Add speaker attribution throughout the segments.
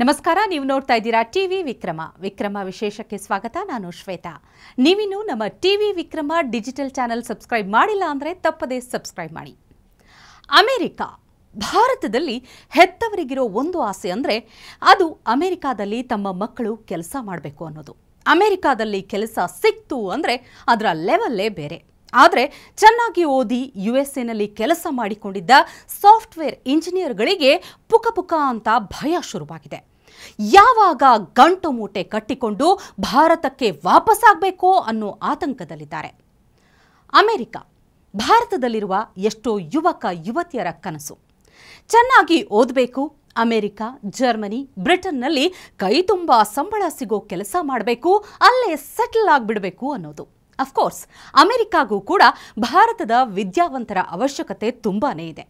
Speaker 1: ನಮಸ್ಕಾರ ನೀವು ನೋಡ್ತಾ ಇದ್ದೀರಾ ಟಿವಿ ವಿಕ್ರಮ ವಿಕ್ರಮ ವಿಶೇಷಕ್ಕೆ ಸ್ವಾಗತ ನಾನು ಶ್ವೇತಾ ನೀವಿನ್ನು ನಮ್ಮ TV Vikrama digital channel subscribe ಮಾಡಿಲ್ಲ ಅಂದರೆ ತಪ್ಪದೇ ಸಬ್ಸ್ಕ್ರೈಬ್ ಮಾಡಿ ಅಮೆರಿಕ ಭಾರತದಲ್ಲಿ ಹೆತ್ತವರಿಗಿರೋ ಒಂದು ಆಸೆ ಅಂದರೆ ಅದು ಅಮೆರಿಕಾದಲ್ಲಿ ತಮ್ಮ ಮಕ್ಕಳು ಕೆಲಸ ಮಾಡಬೇಕು ಅನ್ನೋದು ಅಮೆರಿಕಾದಲ್ಲಿ ಕೆಲಸ ಸಿಕ್ತು ಅಂದರೆ ಅದರ ಲೆವೆಲ್ಲೇ ಬೇರೆ ಆದರೆ ಚೆನ್ನಾಗಿ ಓದಿ ಯು ಎಸ್ ಎನಲ್ಲಿ ಕೆಲಸ ಮಾಡಿಕೊಂಡಿದ್ದ ಸಾಫ್ಟ್ವೇರ್ ಇಂಜಿನಿಯರ್ಗಳಿಗೆ ಪುಕ ಪುಕ ಅಂತ ಭಯ ಶುರುವಾಗಿದೆ ಯಾವಾಗ ಗಂಟು ಮೂಟೆ ಕಟ್ಟಿಕೊಂಡು ಭಾರತಕ್ಕೆ ವಾಪಸ್ಸಾಗಬೇಕೋ ಅನ್ನೋ ಆತಂಕದಲ್ಲಿದ್ದಾರೆ ಅಮೆರಿಕ ಭಾರತದಲ್ಲಿರುವ ಎಷ್ಟೋ ಯುವಕ ಯುವತಿಯರ ಕನಸು ಚೆನ್ನಾಗಿ ಓದಬೇಕು ಅಮೆರಿಕ ಜರ್ಮನಿ ಬ್ರಿಟನ್ನಲ್ಲಿ ಕೈ ತುಂಬ ಸಂಬಳ ಸಿಗೋ ಕೆಲಸ ಮಾಡಬೇಕು ಅಲ್ಲೇ ಸೆಟಲ್ ಆಗಿಬಿಡಬೇಕು ಅನ್ನೋದು ಅಫ್ಕೋರ್ಸ್ ಅಮೆರಿಕಾಗೂ ಕೂಡ ಭಾರತದ ವಿದ್ಯಾವಂತರ ಅವಶ್ಯಕತೆ ತುಂಬಾ ಇದೆ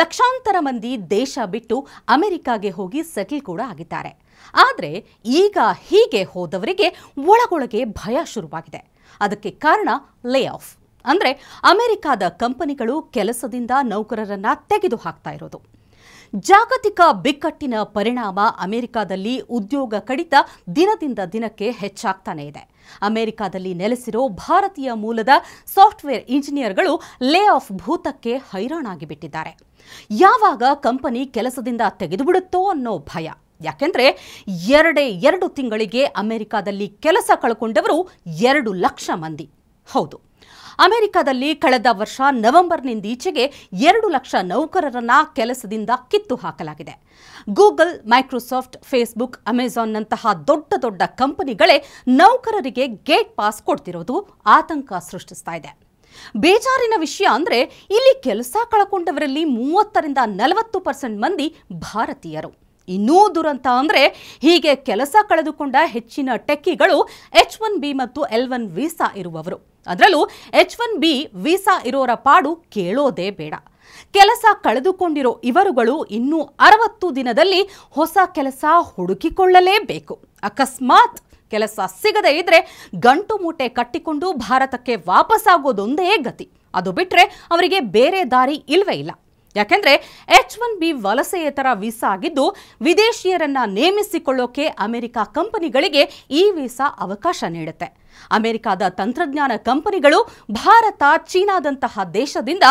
Speaker 1: ಲಕ್ಷಾಂತರ ಮಂದಿ ದೇಶ ಬಿಟ್ಟು ಅಮೆರಿಕಾಗೆ ಹೋಗಿ ಸೆಟಲ್ ಕೂಡ ಆಗಿದ್ದಾರೆ ಆದರೆ ಈಗ ಹೀಗೆ ಹೋದವರಿಗೆ ಒಳಗೊಳಗೆ ಭಯ ಶುರುವಾಗಿದೆ ಅದಕ್ಕೆ ಕಾರಣ ಲೇ ಆಫ್ ಅಂದರೆ ಅಮೆರಿಕಾದ ಕಂಪನಿಗಳು ಕೆಲಸದಿಂದ ನೌಕರರನ್ನ ತೆಗೆದು ಹಾಕ್ತಾ ಇರೋದು ಜಾಗತಿಕ ಬಿಕ್ಕಟ್ಟಿನ ಪರಿಣಾಮ ಅಮೆರಿಕದಲ್ಲಿ ಉದ್ಯೋಗ ಕಡಿತ ದಿನದಿಂದ ದಿನಕ್ಕೆ ಹೆಚ್ಚಾಗ್ತಾನೆ ಇದೆ ಅಮೆರಿಕದಲ್ಲಿ ನೆಲೆಸಿರೋ ಭಾರತೀಯ ಮೂಲದ ಸಾಫ್ಟ್ವೇರ್ ಇಂಜಿನಿಯರ್ಗಳು ಲೇ ಆಫ್ ಭೂತಕ್ಕೆ ಹೈರಾಣಾಗಿ ಬಿಟ್ಟಿದ್ದಾರೆ ಯಾವಾಗ ಕಂಪನಿ ಕೆಲಸದಿಂದ ತೆಗೆದುಬಿಡುತ್ತೋ ಅನ್ನೋ ಭಯ ಯಾಕೆಂದ್ರೆ ಎರಡೇ ಎರಡು ತಿಂಗಳಿಗೆ ಅಮೆರಿಕದಲ್ಲಿ ಕೆಲಸ ಕಳ್ಕೊಂಡವರು ಎರಡು ಲಕ್ಷ ಮಂದಿ ಹೌದು ಅಮೆರಿಕದಲ್ಲಿ ಕಳೆದ ವರ್ಷ ನವೆಂಬರ್ನಿಂದೀಚೆಗೆ ಎರಡು ಲಕ್ಷ ನೌಕರರನ್ನ ಕೆಲಸದಿಂದ ಕಿತ್ತು ಹಾಕಲಾಗಿದೆ ಗೂಗಲ್ ಮೈಕ್ರೋಸಾಫ್ಟ್ ಫೇಸ್ಬುಕ್ ಅಮೆಜಾನ್ನಂತಹ ದೊಡ್ಡ ದೊಡ್ಡ ಕಂಪನಿಗಳೇ ನೌಕರರಿಗೆ ಗೇಟ್ ಪಾಸ್ ಕೊಡ್ತಿರೋದು ಆತಂಕ ಸೃಷ್ಟಿಸ್ತಾ ಇದೆ ಬೇಜಾರಿನ ವಿಷಯ ಅಂದರೆ ಇಲ್ಲಿ ಕೆಲಸ ಕಳಕೊಂಡವರಲ್ಲಿ ಮೂವತ್ತರಿಂದ ನಲವತ್ತು ಪರ್ಸೆಂಟ್ ಮಂದಿ ಭಾರತೀಯರು ಇನ್ನೂ ದುರಂತ ಅಂದರೆ ಹೀಗೆ ಕೆಲಸ ಕಳೆದುಕೊಂಡ ಹೆಚ್ಚಿನ ಟೆಕ್ಕಿಗಳು ಎಚ್ ಒನ್ ಬಿ ಮತ್ತು ಎಲ್ ಒನ್ ವೀಸಾ ಇರುವವರು ಅದರಲ್ಲೂ ಎಚ್ ಒನ್ ಬಿ ವೀಸಾ ಇರೋರ ಪಾಡು ಕೇಳೋದೇ ಬೇಡ ಕೆಲಸ ಕಳೆದುಕೊಂಡಿರೋ ಇವರುಗಳು ಇನ್ನೂ ಅರವತ್ತು ದಿನದಲ್ಲಿ ಹೊಸ ಕೆಲಸ ಹುಡುಕಿಕೊಳ್ಳಲೇಬೇಕು ಅಕಸ್ಮಾತ್ ಕೆಲಸ ಸಿಗದೇ ಇದ್ರೆ ಗಂಟು ಮೂಟೆ ಕಟ್ಟಿಕೊಂಡು ಭಾರತಕ್ಕೆ ವಾಪಸ್ಸಾಗೋದೊಂದೇ ಗತಿ ಅದು ಬಿಟ್ಟರೆ ಅವರಿಗೆ ಬೇರೆ ದಾರಿ ಇಲ್ವೇ ಇಲ್ಲ ಯಾಕೆಂದ್ರೆ ಎಚ್ ಒನ್ ಬಿ ವಲಸೆಯೇತರ ವೀಸಾ ಆಗಿದ್ದು ವಿದೇಶಿಯರನ್ನ ನೇಮಿಸಿಕೊಳ್ಳೋಕೆ ಅಮೆರಿಕ ಕಂಪನಿಗಳಿಗೆ ಈ ವೀಸಾ ಅವಕಾಶ ನೀಡುತ್ತೆ ಅಮೆರಿಕದ ತಂತ್ರಜ್ಞಾನ ಕಂಪನಿಗಳು ಭಾರತ ಚೀನಾದಂತಹ ದೇಶದಿಂದ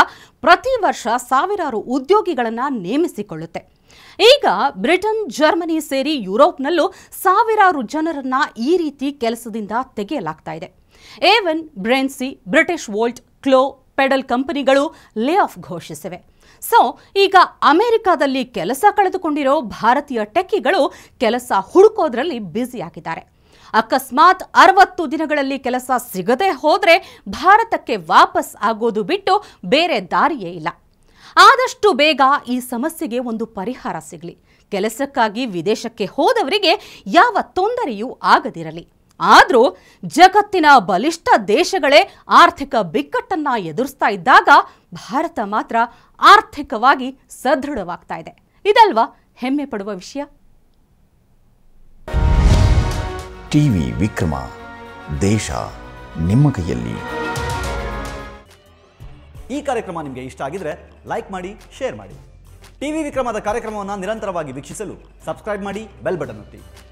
Speaker 1: ಪ್ರತಿ ವರ್ಷ ಸಾವಿರಾರು ಉದ್ಯೋಗಿಗಳನ್ನ ನೇಮಿಸಿಕೊಳ್ಳುತ್ತೆ ಈಗ ಬ್ರಿಟನ್ ಜರ್ಮನಿ ಸೇರಿ ಯುರೋಪ್ನಲ್ಲೂ ಸಾವಿರಾರು ಜನರನ್ನ ಈ ರೀತಿ ಕೆಲಸದಿಂದ ತೆಗೆಯಲಾಗ್ತಾ ಇದೆ ಏವನ್ ಬ್ರೆನ್ಸಿ ಬ್ರಿಟಿಷ್ ವೋಲ್ಟ್ ಕ್ಲೋ ಪೆಡಲ್ ಕಂಪನಿಗಳು ಲೇ ಆಫ್ ಘೋಷಿಸಿವೆ ಸೊ ಈಗ ಅಮೆರಿಕಾದಲ್ಲಿ ಕೆಲಸ ಕಳೆದುಕೊಂಡಿರೋ ಭಾರತೀಯ ಟೆಕ್ಕಿಗಳು ಕೆಲಸ ಹುಡುಕೋದ್ರಲ್ಲಿ ಬ್ಯುಸಿಯಾಗಿದ್ದಾರೆ ಅಕಸ್ಮಾತ್ ಅರವತ್ತು ದಿನಗಳಲ್ಲಿ ಕೆಲಸ ಸಿಗದೆ ಹೋದರೆ ಭಾರತಕ್ಕೆ ವಾಪಸ್ ಆಗೋದು ಬಿಟ್ಟು ಬೇರೆ ದಾರಿಯೇ ಇಲ್ಲ ಆದಷ್ಟು ಬೇಗ ಈ ಸಮಸ್ಯೆಗೆ ಒಂದು ಪರಿಹಾರ ಸಿಗಲಿ ಕೆಲಸಕ್ಕಾಗಿ ವಿದೇಶಕ್ಕೆ ಹೋದವರಿಗೆ ಯಾವ ತೊಂದರೆಯೂ ಆಗದಿರಲಿ ಆದರೂ ಜಗತ್ತಿನ ಬಲಿಷ್ಠ ದೇಶಗಳೇ ಆರ್ಥಿಕ ಬಿಕ್ಕಟ್ಟನ್ನು ಎದುರಿಸ್ತಾ ಇದ್ದಾಗ ಭಾರತ ಮಾತ್ರ ಆರ್ಥಿಕವಾಗಿ ಸದೃಢವಾಗ್ತಾ ಇದೆ ಇದಲ್ವಾ ಹೆಮ್ಮೆ ಪಡುವ ವಿಷಯ ಟಿವಿ ವಿಕ್ರಮ ದೇಶ ನಿಮ್ಮ ಕೈಯಲ್ಲಿ ಈ ಕಾರ್ಯಕ್ರಮ ನಿಮಗೆ ಇಷ್ಟ ಆಗಿದ್ರೆ ಲೈಕ್ ಮಾಡಿ ಶೇರ್ ಮಾಡಿ ಟಿವಿ ವಿಕ್ರಮದ ಕಾರ್ಯಕ್ರಮವನ್ನು ನಿರಂತರವಾಗಿ ವೀಕ್ಷಿಸಲು ಸಬ್ಸ್ಕ್ರೈಬ್ ಮಾಡಿ ಬೆಲ್ ಬಟನ್ ಒತ್ತಿ